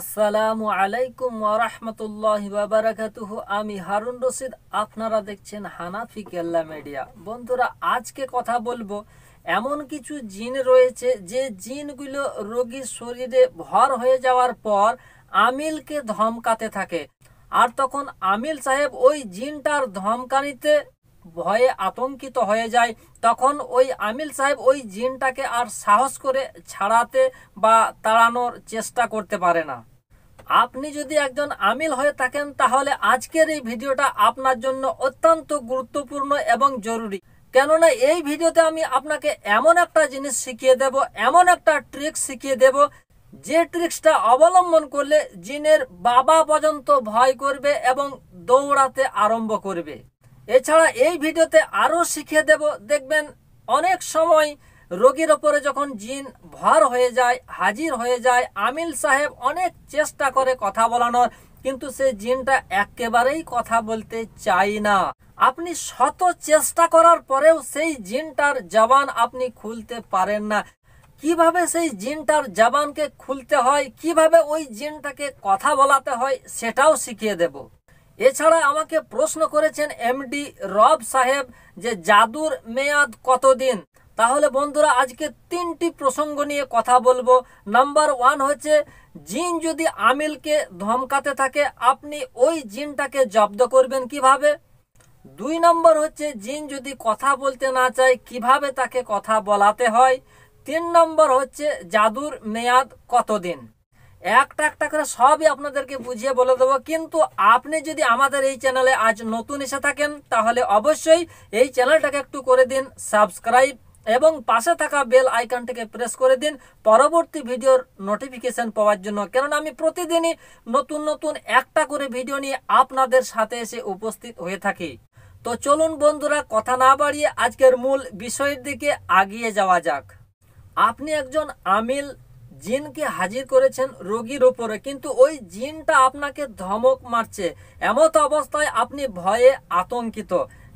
আসসালামু আলাইকুম ওরহমতুল্লাহ বাবারাকাতুহ আমি হারুন রশিদ আপনারা দেখছেন হানাফি কেল্লা মিডিয়া বন্ধুরা আজকে কথা বলবো এমন কিছু জিন রয়েছে যে জিনগুলো রোগীর শরীরে ভর হয়ে যাওয়ার পর আমিলকে ধমকাতে থাকে আর তখন আমিল সাহেব ওই জিনটার ধমকানিতে ভয়ে আতঙ্কিত হয়ে যায় তখন ওই আমিল সাহেব ওই জিনটাকে আর সাহস করে ছাড়াতে বা তাড়ানোর চেষ্টা করতে পারে না আপনি যদি একজন আমিল হয়ে থাকেন তাহলে আজকের এই ভিডিওটা আপনার জন্য অত্যন্ত গুরুত্বপূর্ণ এবং জরুরি কেননা এই ভিডিওতে আমি আপনাকে এমন একটা জিনিস শিখিয়ে দেব এমন একটা ট্রিক শিখিয়ে দেব যে ট্রিক্সটা অবলম্বন করলে জিনের বাবা পর্যন্ত ভয় করবে এবং দৌড়াতে আরম্ভ করবে এছাড়া এই ভিডিওতে আরও শিখিয়ে দেব দেখবেন অনেক সময় রোগীর ওপরে যখন জিন ভর হয়ে যায় হাজির হয়ে যায় আমিল সাহেব অনেক চেষ্টা করে কথা বলানোর কিন্তু সে জিনটা একেবারেই কথা বলতে চাই না আপনি শত চেষ্টা করার পরেও সেই জিনটার জবান আপনি খুলতে পারেন না কিভাবে সেই জিনটার জবানকে খুলতে হয় কিভাবে ওই জিনটাকে কথা বলাতে হয় সেটাও শিখিয়ে দেব এছাড়া আমাকে প্রশ্ন করেছেন এমডি রব সাহেব যে জাদুর মেয়াদ কতদিন তাহলে বন্ধুরা আজকে তিনটি প্রসঙ্গ নিয়ে কথা বলবো নাম্বার ওয়ান হচ্ছে জিন যদি আমিলকে ধমকাতে থাকে আপনি ওই জিনটাকে জব্দ করবেন কিভাবে দুই নম্বর হচ্ছে জিন যদি কথা বলতে না চায় কিভাবে তাকে কথা বলাতে হয় তিন নম্বর হচ্ছে জাদুর মেয়াদ কতদিন একটা একটা করে সবই আপনাদেরকে বুঝিয়ে বলে দেবো কিন্তু আপনি যদি আমাদের এই চ্যানেলে আজ নতুন এসে থাকেন তাহলে অবশ্যই এই চ্যানেলটাকে একটু করে দিন সাবস্ক্রাইব এবং পাশে থাকা বেল আইকনটিকে প্রেস করে দিন পরবর্তী ভিডিওর নোটিফিকেশন পাওয়ার জন্য কেননা আমি প্রতিদিনই নতুন নতুন একটা করে ভিডিও নিয়ে আপনাদের সাথে এসে উপস্থিত হয়ে থাকি তো চলুন বন্ধুরা কথা না বাড়িয়ে আজকের মূল বিষয়ের দিকে আগিয়ে যাওয়া যাক আপনি একজন আমিল জিনকে হাজির করেছেন রোগীর ওপরে কিন্তু ওই জিনটা আপনাকে ধমক মারছে এমত অবস্থায় আপনি ভয়ে আতঙ্কিত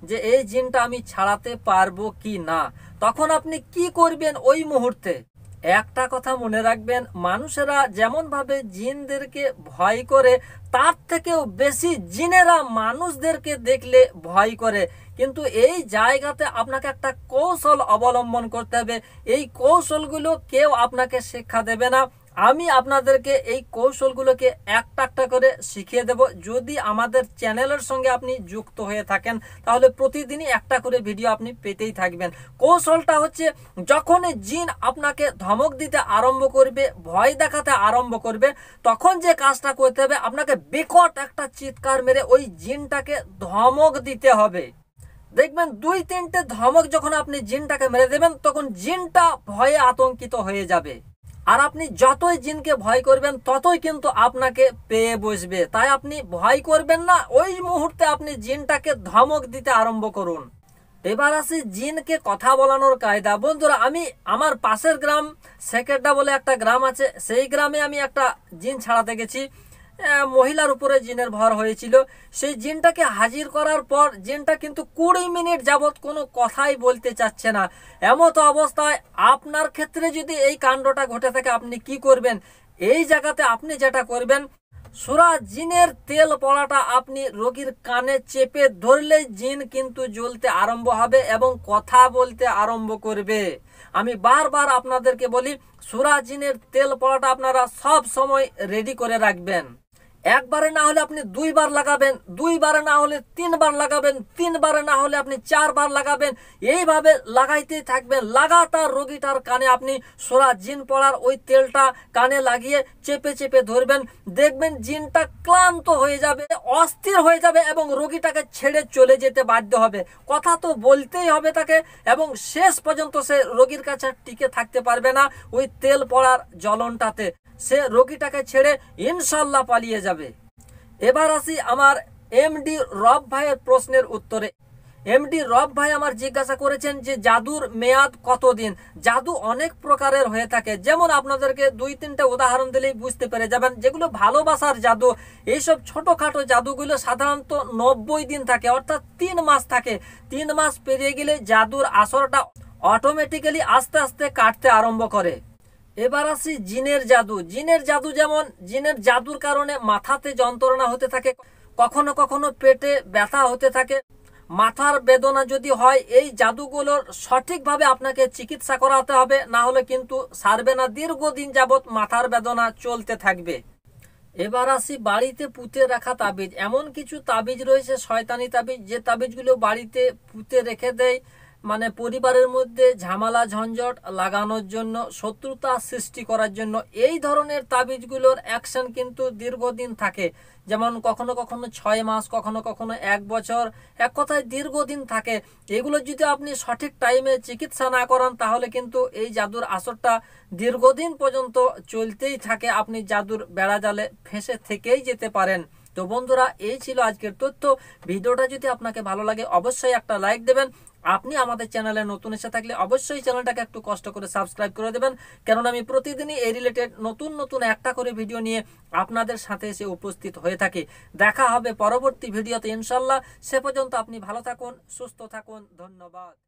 যে এই জিনটা আমি ছাড়াতে পারবো কি না তখন আপনি কি করবেন ওই মুহূর্তে একটা কথা মনে রাখবেন মানুষেরা যেমনভাবে জিনদেরকে ভয় করে তার থেকেও বেশি জিনেরা মানুষদেরকে দেখলে ভয় করে কিন্তু এই জায়গাতে আপনাকে একটা কৌশল অবলম্বন করতে হবে এই কৌশলগুলো কেউ আপনাকে শিক্ষা দেবে না আমি আপনাদেরকে এই কৌশলগুলোকে একটা একটা করে শিখিয়ে দেব যদি আমাদের চ্যানেলের সঙ্গে আপনি যুক্ত হয়ে থাকেন তাহলে প্রতিদিনই একটা করে ভিডিও আপনি পেতেই থাকবেন কৌশলটা হচ্ছে যখন জিন আপনাকে ধমক দিতে আরম্ভ করবে ভয় দেখাতে আরম্ভ করবে তখন যে কাজটা করতে হবে আপনাকে বিকট একটা চিৎকার মেরে ওই জিনটাকে ধমক দিতে হবে দেখবেন দুই তিনটে ধমক যখন আপনি জিনটাকে মেরে দেবেন তখন জিনটা ভয়ে আতঙ্কিত হয়ে যাবে আর আপনি যতই জিনকে ভয় করবেন ততই কিন্তু আপনাকে পেয়ে বসবে তাই আপনি ভয় করবেন না ওই মুহূর্তে আপনি জিনটাকে ধমক দিতে আরম্ভ করুন এবার আসি জিনকে কথা বলানোর কায়দা বন্ধুরা আমি আমার পাশের গ্রাম সেকেরডা বলে একটা গ্রাম আছে সেই গ্রামে আমি একটা জিন ছাড়াতে গেছি মহিলার উপরে জিনের ভর হয়েছিল সেই জিনটাকে হাজির করার পর জিনটা কিন্তু কুড়ি মিনিট যাবৎ কোনো কথাই বলতে চাচ্ছে না এমতো অবস্থায় আপনার ক্ষেত্রে যদি এই কাণ্ডটা ঘটে থাকে আপনি কি করবেন এই জায়গাতে আপনি যেটা করবেন সুরা জিনের তেল পড়াটা আপনি রোগীর কানে চেপে ধরলে জিন কিন্তু জ্বলতে আরম্ভ হবে এবং কথা বলতে আরম্ভ করবে আমি বারবার আপনাদেরকে বলি সুরা জিনের তেল পড়াটা আপনারা সব সময় রেডি করে রাখবেন একবারে না হলে আপনি দুইবার লাগাবেন দুইবারে না হলে তিনবার লাগাবেন তিনবারে না হলে আপনি চারবার লাগাবেন এইভাবে লাগাইতেই থাকবেন লাগাতার রোগীটার কানে আপনি সোরা জিন পড়ার ওই তেলটা কানে লাগিয়ে চেপে চেপে ধরবেন দেখবেন জিনটা ক্লান্ত হয়ে যাবে অস্থির হয়ে যাবে এবং রোগীটাকে ছেড়ে চলে যেতে বাধ্য হবে কথা তো বলতেই হবে তাকে এবং শেষ পর্যন্ত সে রোগীর কাছে টিকে থাকতে পারবে না ওই তেল পড়ার জ্বলনটাতে সে রোগীটাকে ছেড়ে ইনশাল্লাহ পালিয়ে যাবে এবার আসি আমার এমডি রব ভাইয়ের প্রশ্নের উত্তরে এমডি রব ভাই আমার জিজ্ঞাসা করেছেন যে জাদুর মেয়াদ কতদিন জাদু অনেক প্রকারের হয়ে থাকে যেমন আপনাদেরকে দুই তিনটা উদাহরণ দিলেই বুঝতে পেরে যাবেন যেগুলো ভালোবাসার জাদু এইসব ছোটোখাটো জাদুগুলো সাধারণত নব্বই দিন থাকে অর্থাৎ তিন মাস থাকে তিন মাস পেরিয়ে গেলে জাদুর আসরটা অটোমেটিক্যালি আস্তে আস্তে কাটতে আরম্ভ করে এবার আসি জিনের জাদু জিনের জাদু যেমন জিনের জাদুর কারণে মাথাতে যন্ত্রণা হতে থাকে কখনো কখনো পেটে ব্যথা হতে থাকে মাথার বেদনা যদি হয় এই জাদুগুলোর সঠিকভাবে আপনাকে চিকিৎসা করাতে হবে না হলে কিন্তু সারবে না দীর্ঘদিন যাবৎ মাথার বেদনা চলতে থাকবে এবার আসি বাড়িতে পুঁতে রাখা তাবিজ এমন কিছু তাবিজ রয়েছে শয়তানি তাবিজ যে তাবিজগুলো বাড়িতে পুঁতে রেখে দেয় মানে পরিবারের মধ্যে ঝামেলা ঝঞ্ঝট লাগানোর জন্য শত্রুতা সৃষ্টি করার জন্য এই ধরনের তাবিজগুলোর অ্যাকশন কিন্তু দীর্ঘদিন থাকে যেমন কখনো কখনো ছয় মাস কখনো কখনো এক বছর এক কথায় দীর্ঘদিন থাকে এগুলো যদি আপনি সঠিক টাইমে চিকিৎসা না করান তাহলে কিন্তু এই জাদুর আসরটা দীর্ঘদিন পর্যন্ত চলতেই থাকে আপনি জাদুর বেড়া জালে ফেঁসে থেকেই যেতে পারেন তো বন্ধুরা এই ছিল আজকের তথ্য ভিডিওটা যদি আপনাকে ভালো লাগে অবশ্যই একটা লাইক দেবেন আপনি আমাদের চ্যানেলে নতুন এসে থাকলে অবশ্যই চ্যানেলটাকে একটু কষ্ট করে সাবস্ক্রাইব করে দেবেন কেননা আমি প্রতিদিনই এই রিলেটেড নতুন নতুন একটা করে ভিডিও নিয়ে আপনাদের সাথে এসে উপস্থিত হয়ে থাকি দেখা হবে পরবর্তী ভিডিওতে ইনশাল্লাহ সে পর্যন্ত আপনি ভালো থাকুন সুস্থ থাকুন ধন্যবাদ